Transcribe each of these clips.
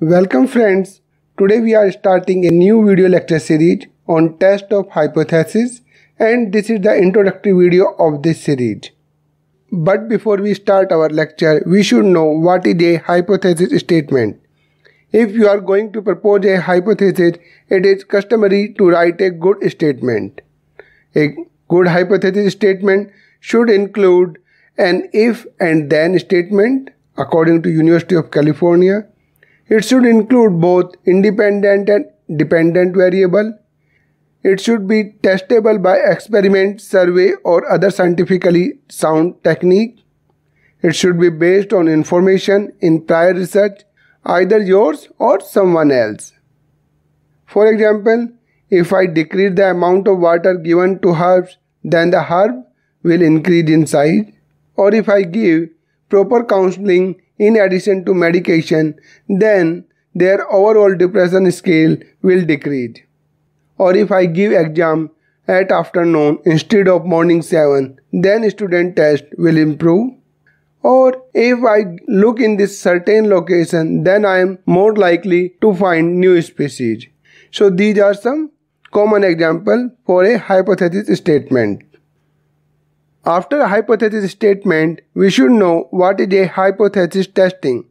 Welcome friends. Today we are starting a new video lecture series on test of hypothesis and this is the introductory video of this series. But before we start our lecture, we should know what is a hypothesis statement. If you are going to propose a hypothesis, it is customary to write a good statement. A good hypothesis statement should include an if and then statement according to University of California it should include both independent and dependent variable. It should be testable by experiment, survey or other scientifically sound technique. It should be based on information in prior research, either yours or someone else. For example, if I decrease the amount of water given to herbs, then the herb will increase in size. Or if I give proper counseling in addition to medication, then their overall depression scale will decrease. Or if I give exam at afternoon instead of morning 7, then student test will improve. Or if I look in this certain location, then I am more likely to find new species. So these are some common example for a hypothesis statement. After a hypothesis statement, we should know what is a hypothesis testing.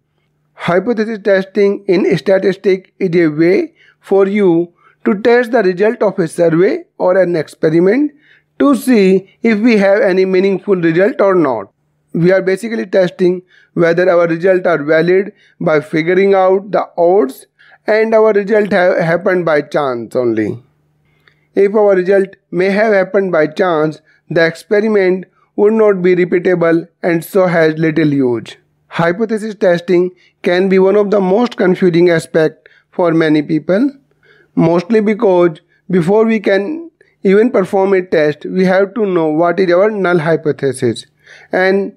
Hypothesis testing in statistics is a way for you to test the result of a survey or an experiment to see if we have any meaningful result or not. We are basically testing whether our results are valid by figuring out the odds and our result have happened by chance only. If our result may have happened by chance, the experiment would not be repeatable and so has little use. Hypothesis testing can be one of the most confusing aspects for many people, mostly because before we can even perform a test, we have to know what is our null hypothesis. And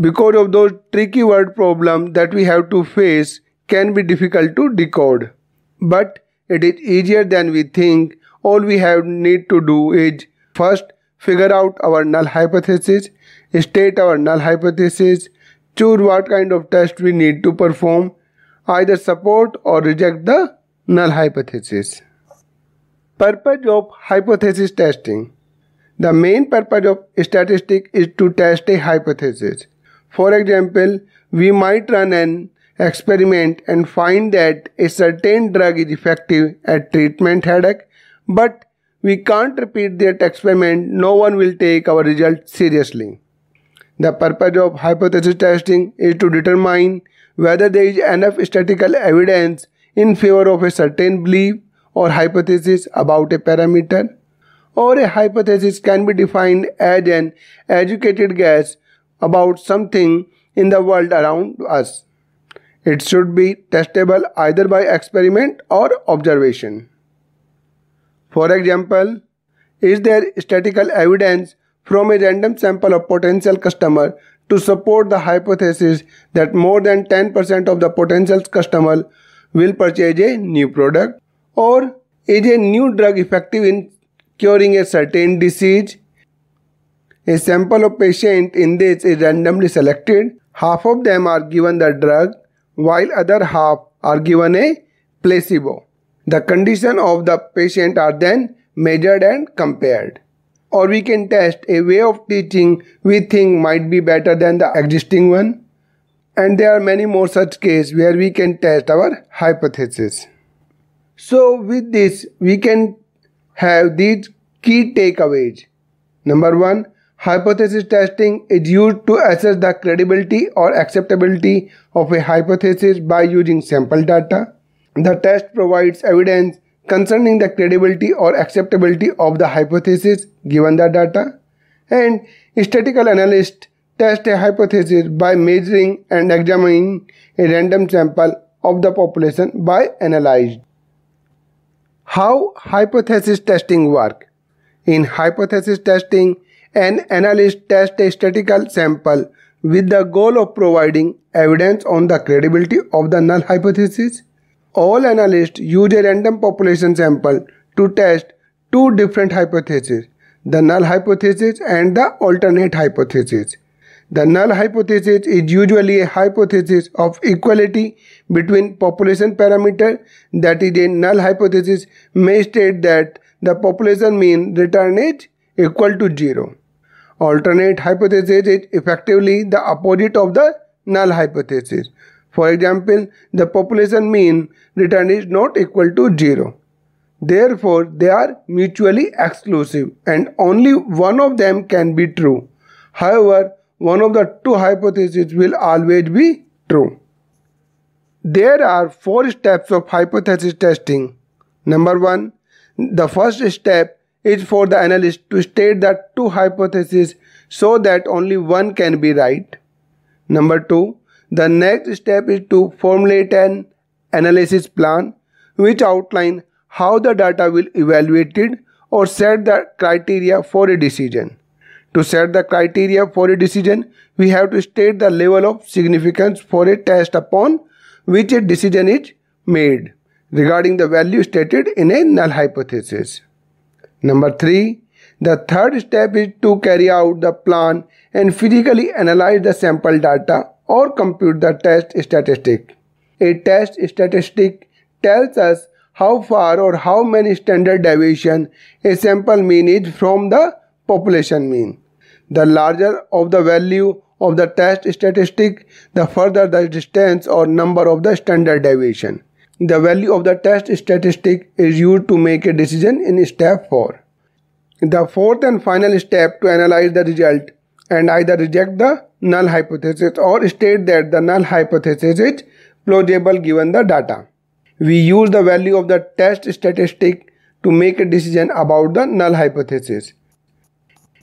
because of those tricky word problems that we have to face can be difficult to decode. But it is easier than we think. All we have need to do is first figure out our null hypothesis, state our null hypothesis, choose what kind of test we need to perform, either support or reject the null hypothesis. Purpose of hypothesis testing The main purpose of statistic is to test a hypothesis. For example, we might run an experiment and find that a certain drug is effective at treatment headache, but we can't repeat that experiment, no one will take our result seriously. The purpose of hypothesis testing is to determine whether there is enough statistical evidence in favor of a certain belief or hypothesis about a parameter, or a hypothesis can be defined as an educated guess about something in the world around us. It should be testable either by experiment or observation. For example, is there statistical evidence from a random sample of potential customer to support the hypothesis that more than 10% of the potential customer will purchase a new product or is a new drug effective in curing a certain disease a sample of patients in this is randomly selected half of them are given the drug while other half are given a placebo the condition of the patient are then measured and compared. Or we can test a way of teaching we think might be better than the existing one. And there are many more such cases where we can test our hypothesis. So with this, we can have these key takeaways. Number one, hypothesis testing is used to assess the credibility or acceptability of a hypothesis by using sample data. The test provides evidence concerning the credibility or acceptability of the hypothesis given the data. And statistical analysts test a hypothesis by measuring and examining a random sample of the population by analyzed. How hypothesis testing work? In hypothesis testing, an analyst tests a statistical sample with the goal of providing evidence on the credibility of the null hypothesis all analysts use a random population sample to test two different hypotheses, the null hypothesis and the alternate hypothesis. The null hypothesis is usually a hypothesis of equality between population parameter that is a null hypothesis may state that the population mean return is equal to 0. Alternate hypothesis is effectively the opposite of the null hypothesis. For example, the population mean return is not equal to 0. Therefore, they are mutually exclusive and only one of them can be true. However, one of the two hypotheses will always be true. There are four steps of hypothesis testing. Number one, the first step is for the analyst to state the two hypotheses so that only one can be right. Number two, the next step is to formulate an analysis plan which outlines how the data will evaluated or set the criteria for a decision. To set the criteria for a decision, we have to state the level of significance for a test upon which a decision is made regarding the value stated in a null hypothesis. Number 3. The third step is to carry out the plan and physically analyze the sample data or compute the test statistic. A test statistic tells us how far or how many standard deviation a sample mean is from the population mean. The larger of the value of the test statistic, the further the distance or number of the standard deviation. The value of the test statistic is used to make a decision in step 4. The fourth and final step to analyze the result and either reject the null hypothesis or state that the null hypothesis is plausible given the data. We use the value of the test statistic to make a decision about the null hypothesis.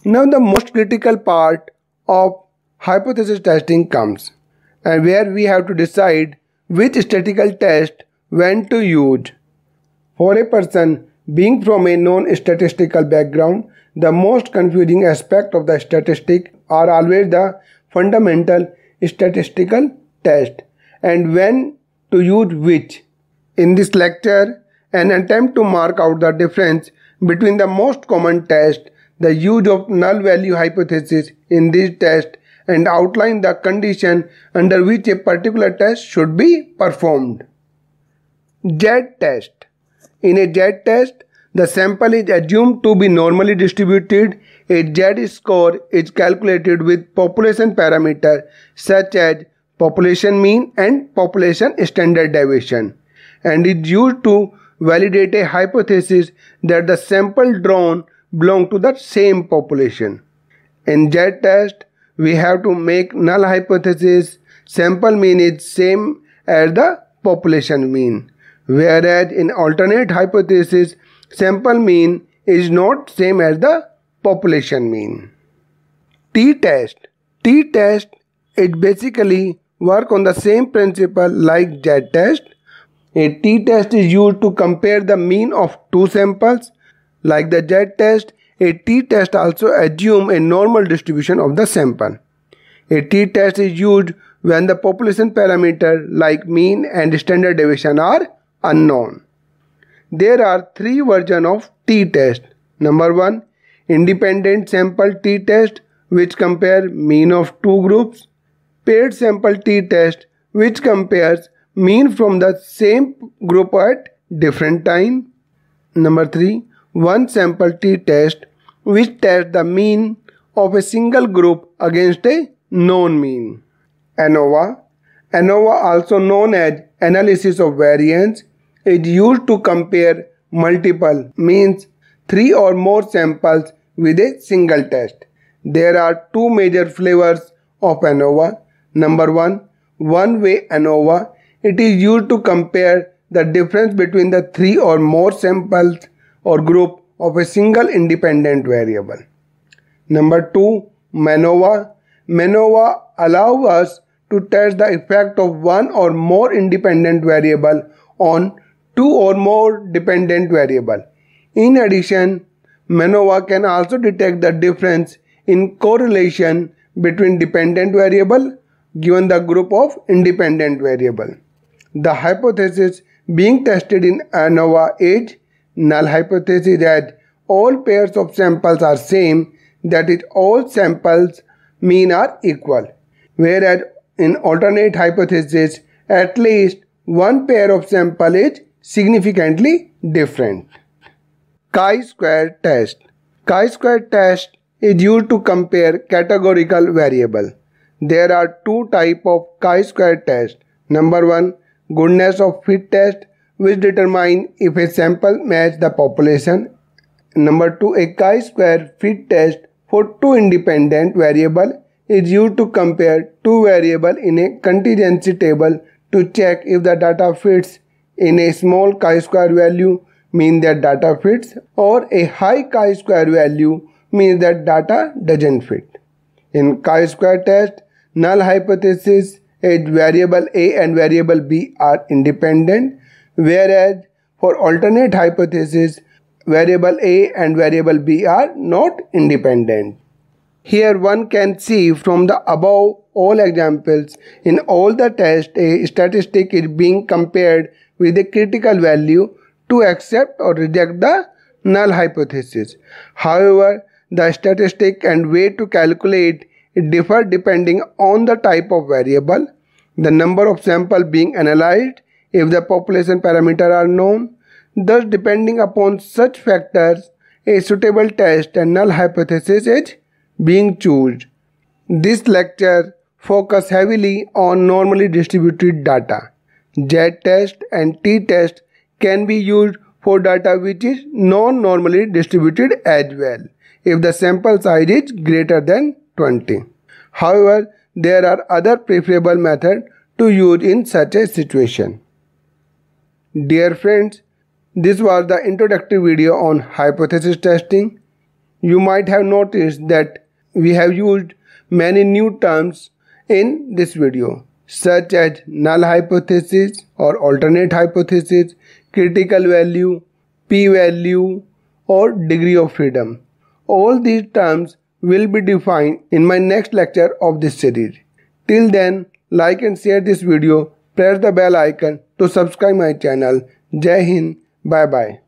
Now the most critical part of hypothesis testing comes and where we have to decide which statistical test when to use. For a person being from a non-statistical background, the most confusing aspect of the statistic are always the fundamental statistical test and when to use which. In this lecture, an attempt to mark out the difference between the most common test, the use of null value hypothesis in this test and outline the condition under which a particular test should be performed. Z test. In a Z test, the sample is assumed to be normally distributed. A z-score is calculated with population parameter such as population mean and population standard deviation and is used to validate a hypothesis that the sample drawn belong to the same population. In z-test, we have to make null hypothesis sample mean is same as the population mean whereas in alternate hypothesis sample mean is not same as the population mean. T-test. T-test it basically work on the same principle like Z-test. A t-test is used to compare the mean of two samples. Like the z-test, a t-test also assume a normal distribution of the sample. A t-test is used when the population parameter like mean and standard deviation are unknown there are three versions of t-test. Number 1 independent sample t-test which compare mean of two groups. Paired sample t-test which compares mean from the same group at different time. Number 3 one sample t-test which test the mean of a single group against a known mean. ANOVA ANOVA also known as analysis of variance is used to compare multiple means three or more samples with a single test. There are two major flavors of ANOVA. Number one, one-way ANOVA. It is used to compare the difference between the three or more samples or group of a single independent variable. Number two, MANOVA. MANOVA allows us to test the effect of one or more independent variable on two or more dependent variable. In addition, MANOVA can also detect the difference in correlation between dependent variable given the group of independent variable. The hypothesis being tested in ANOVA is null hypothesis that all pairs of samples are same that is all samples mean are equal whereas in alternate hypothesis at least one pair of sample is significantly different. Chi-square test. Chi-square test is used to compare categorical variable. There are two type of chi-square test. Number one, goodness of fit test which determine if a sample match the population. Number two, a chi-square fit test for two independent variable is used to compare two variable in a contingency table to check if the data fits in a small chi-square value means that data fits or a high chi-square value means that data doesn't fit. In chi-square test, null hypothesis is variable A and variable B are independent whereas for alternate hypothesis, variable A and variable B are not independent. Here one can see from the above all examples in all the tests a statistic is being compared with a critical value to accept or reject the null hypothesis. However, the statistic and way to calculate it differ depending on the type of variable, the number of sample being analyzed, if the population parameter are known. Thus, depending upon such factors, a suitable test and null hypothesis is being chosen. This lecture focus heavily on normally distributed data. Z-test and t-test can be used for data which is non-normally distributed as well if the sample size is greater than 20. However, there are other preferable methods to use in such a situation. Dear friends, this was the introductory video on hypothesis testing. You might have noticed that we have used many new terms in this video such as null hypothesis or alternate hypothesis, critical value, p-value or degree of freedom. All these terms will be defined in my next lecture of this series. Till then, like and share this video, press the bell icon to subscribe my channel. Jai Hind. Bye bye.